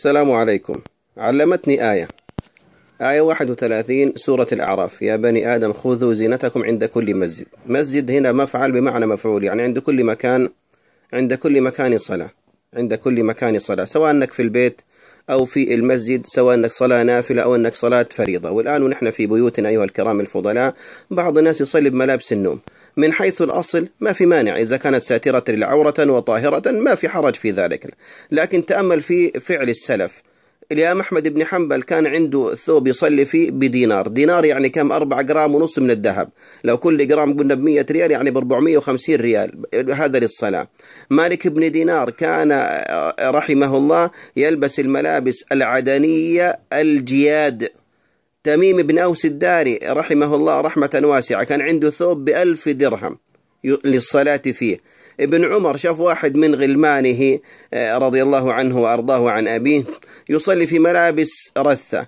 السلام عليكم علمتني آية آية 31 سورة الأعراف يا بني آدم خذوا زينتكم عند كل مسجد مسجد هنا مفعل بمعنى مفعول يعني عند كل مكان عند كل مكان صلاة عند كل مكان صلاة سواء أنك في البيت أو في المسجد سواء أنك صلاة نافلة أو أنك صلاة فريضة والآن ونحن في بيوتنا أيها الكرام الفضلاء بعض الناس يصلي بملابس النوم من حيث الأصل ما في مانع إذا كانت ساترة للعورة وطاهرة ما في حرج في ذلك لكن تأمل في فعل السلف الإمام أحمد بن حنبل كان عنده ثوب يصلي فيه بدينار دينار يعني كم أربع جرام ونص من الذهب لو كل جرام قلنا بمية ريال يعني بأربعمية وخمسين ريال هذا للصلاة مالك بن دينار كان رحمه الله يلبس الملابس العدنية الجياد تميم بن أوس الداري رحمه الله رحمة واسعة كان عنده ثوب بألف درهم للصلاة فيه ابن عمر شاف واحد من غلمانه آه، رضي الله عنه وأرضاه عن أبيه يصلي في ملابس رثة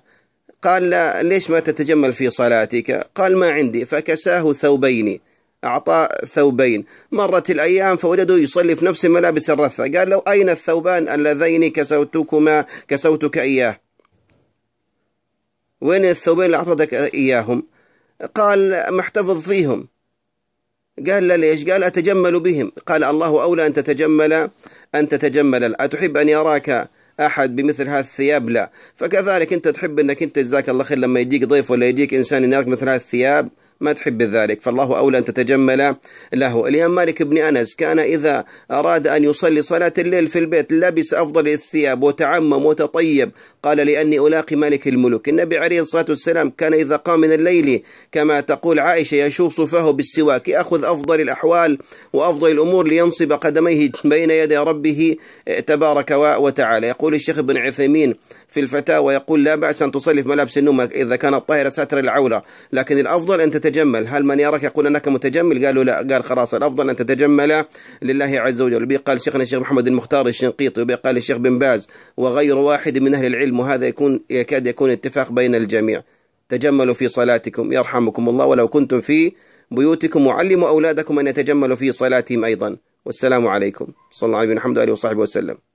قال لا ليش ما تتجمل في صلاتك قال ما عندي فكساه ثوبين أعطاه ثوبين مرت الأيام فوجده يصلي في نفس ملابس الرثة قال له أين الثوبان اللذين كسوتكما كسوتك إياه وين الثوبين اللي أعطتك إياهم قال محتفظ فيهم قال له ليش قال أتجمل بهم قال الله أولى أن تتجمل أن تتجمل أتحب أن يراك أحد بمثل هذه الثياب لا فكذلك أنت تحب أنك أنت جزاك الله خير لما يجيك ضيف ولا يجيك إنسان يراك مثل هذه الثياب ما تحب ذلك فالله أولى أن تتجمل له الإمام مالك بن أنس كان إذا أراد أن يصلي صلاة الليل في البيت لبس أفضل الثياب وتعمم وتطيب قال لأني ألاقي ملك الملوك النبي عليه الصلاة والسلام كان إذا قام من الليل كما تقول عائشة يشوص فاه بالسواك يأخذ أفضل الأحوال وأفضل الأمور لينصب قدميه بين يدي ربه تبارك وتعالى يقول الشيخ ابن عثيمين في الفتاوى يقول لا بأس أن تصلي في ملابس النوم إذا كانت طاهرة ساتر العولة لكن الأفضل أن تتجمل هل من يراك يقول أنك متجمل قالوا لا قال خلاص الأفضل أن تتجمل لله عز وجل بيقال شيخنا الشيخ محمد المختار الشنقيطي وبيقال الشيخ بن باز وغير واحد من أهل العلم العلم وهذا يكون يكاد يكون اتفاق بين الجميع تجملوا في صلاتكم يرحمكم الله ولو كنتم في بيوتكم وعلموا أولادكم أن يتجملوا في صلاتهم أيضا والسلام عليكم صلى الله عليه وسلم وصحبه وسلم